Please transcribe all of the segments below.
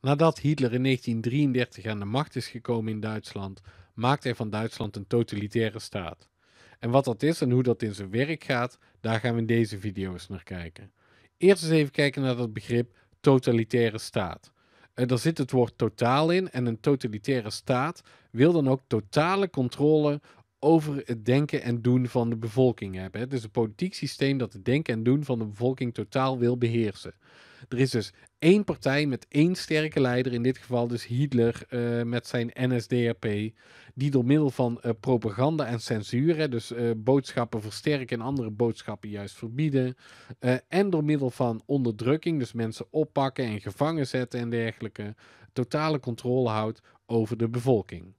Nadat Hitler in 1933 aan de macht is gekomen in Duitsland, maakt hij van Duitsland een totalitaire staat. En wat dat is en hoe dat in zijn werk gaat, daar gaan we in deze video's naar kijken. Eerst eens even kijken naar dat begrip totalitaire staat. Er eh, daar zit het woord totaal in en een totalitaire staat wil dan ook totale controle over het denken en doen van de bevolking hebben. Dus het is een politiek systeem dat het denken en doen van de bevolking totaal wil beheersen. Er is dus één partij met één sterke leider, in dit geval dus Hitler eh, met zijn NSDAP, die door middel van uh, propaganda en censuur, dus eh, boodschappen versterken en andere boodschappen juist verbieden, en door middel van onderdrukking, dus mensen oppakken en gevangen zetten en dergelijke, totale controle houdt over de bevolking.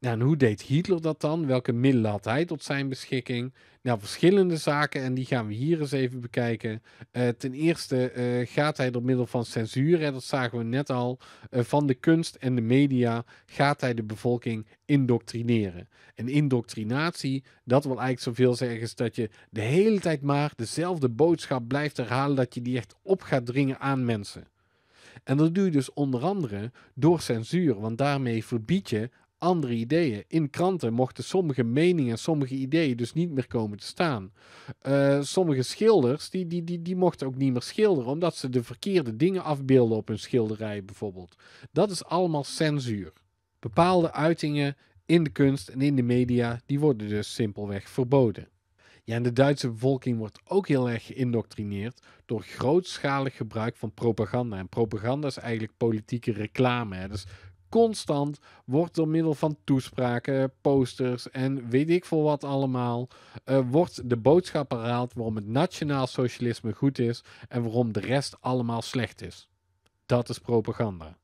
Nou, en hoe deed Hitler dat dan? Welke middelen had hij tot zijn beschikking? Nou, verschillende zaken en die gaan we hier eens even bekijken. Eh, ten eerste eh, gaat hij door middel van censuur, en dat zagen we net al, eh, van de kunst en de media, gaat hij de bevolking indoctrineren. En indoctrinatie, dat wil eigenlijk zoveel zeggen, is dat je de hele tijd maar dezelfde boodschap blijft herhalen, dat je die echt op gaat dringen aan mensen. En dat doe je dus onder andere door censuur, want daarmee verbied je andere ideeën. In kranten mochten sommige meningen, sommige ideeën dus niet meer komen te staan. Eh, sommige schilders, die, die, die, die mochten ook niet meer schilderen, omdat ze de verkeerde dingen afbeelden op hun schilderij bijvoorbeeld. Dat is allemaal censuur. Bepaalde uitingen in de kunst en in de media, die worden dus simpelweg verboden. Ja, en de Duitse bevolking wordt ook heel erg geïndoctrineerd door grootschalig gebruik van propaganda. En propaganda is eigenlijk politieke reclame. Hè. Dus constant wordt door middel van toespraken, posters en weet ik veel wat allemaal, eh, wordt de boodschap herhaald waarom het nationaal socialisme goed is en waarom de rest allemaal slecht is. Dat is propaganda.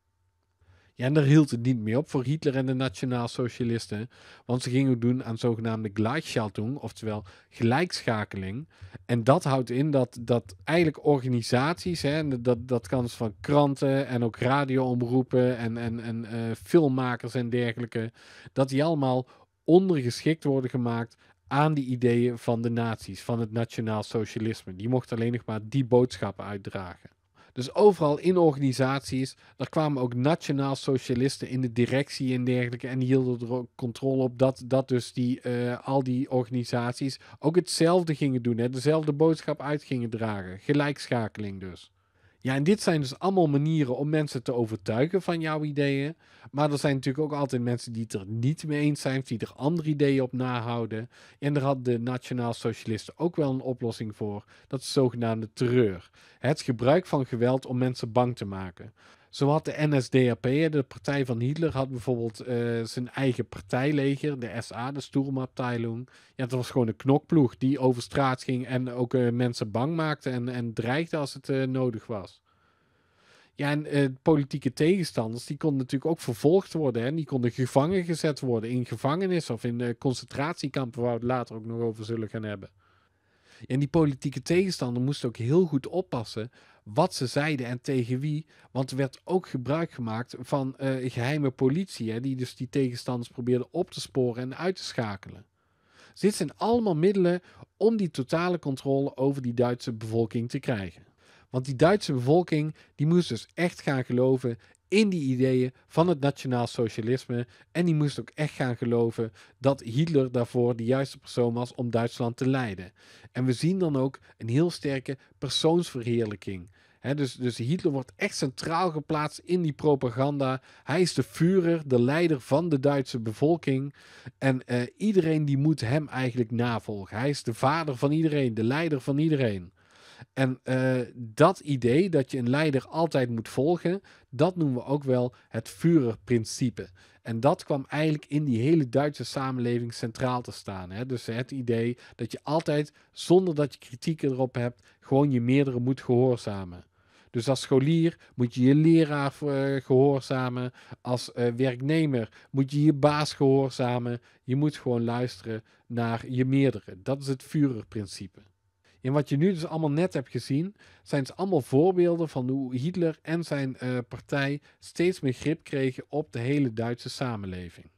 Ja, en daar hield het niet meer op voor Hitler en de Socialisten, want ze gingen doen aan zogenaamde Gleichschaltung, oftewel gelijkschakeling. En dat houdt in dat, dat eigenlijk organisaties, hè, dat, dat kan dus van kranten en ook radioomroepen en, en, en eh, filmmakers en dergelijke, dat die allemaal ondergeschikt worden gemaakt aan die ideeën van de naties, van het nationaal socialisme. Die mocht alleen nog maar die boodschappen uitdragen. Dus overal in organisaties, daar kwamen ook nationaal socialisten in de directie en dergelijke. En die hielden er ook controle op dat, dat dus die, eh, al die organisaties ook hetzelfde gingen doen. Hè, dezelfde boodschap uit gingen dragen. Gelijkschakeling dus. Ja, en dit zijn dus allemaal manieren om mensen te overtuigen van jouw ideeën. Maar er zijn natuurlijk ook altijd mensen die het er niet mee eens zijn, die er andere ideeën op nahouden. En daar hadden de Nationaal Socialisten ook wel een oplossing voor. Dat is zogenaamde terreur. Het gebruik van geweld om mensen bang te maken. Zo had de NSDAP, de partij van Hitler, had bijvoorbeeld eh, zijn eigen partijleger, de SA, de Sturmabteilung. Ja, dat was gewoon een knokploeg die over straat ging en ook eh, mensen bang maakte en, en dreigde als het eh, nodig was. Ja, en politieke tegenstanders, die konden natuurlijk ook vervolgd worden. Hè? Die konden gevangen gezet worden in gevangenissen of in concentratiekampen, waar we het later ook nog over zullen gaan hebben. En die politieke tegenstander moest ook heel goed oppassen wat ze zeiden en tegen wie. Want er werd ook gebruik gemaakt van eh, geheime politie, hè, die dus die tegenstanders probeerden op te sporen en uit te schakelen. Dus dit zijn allemaal middelen om die totale controle over die Duitse bevolking te krijgen. Want die Duitse bevolking die moest dus echt gaan geloven in die ideeën van het nationaal socialisme. En die moest ook echt gaan geloven dat Hitler daarvoor de juiste persoon was om Duitsland te leiden. En we zien dan ook een heel sterke persoonsverheerlijking. dus, dus Hitler wordt echt centraal geplaatst in die propaganda. Hij is de Führer, de leider van de Duitse bevolking. En eh, iedereen die moet hem eigenlijk navolgen. Hij is de vader van iedereen, de leider van iedereen. En eh, dat idee dat je een leider altijd moet volgen, dat noemen we ook wel het Führerprincipe. En dat kwam eigenlijk in die hele Duitse samenleving centraal te staan. Hè? Dus het idee dat je altijd, zonder dat je kritiek erop hebt, gewoon je meerdere moet gehoorzamen. Dus als scholier moet je je leraar eh, gehoorzamen. Als eh, werknemer moet je je baas gehoorzamen. Je moet gewoon luisteren naar je meerdere. Dat is het Führerprincipe. En wat je nu dus allemaal net hebt gezien, zijn ze allemaal voorbeelden van hoe Hitler en zijn eh, partij steeds meer grip kregen op de hele Duitse samenleving.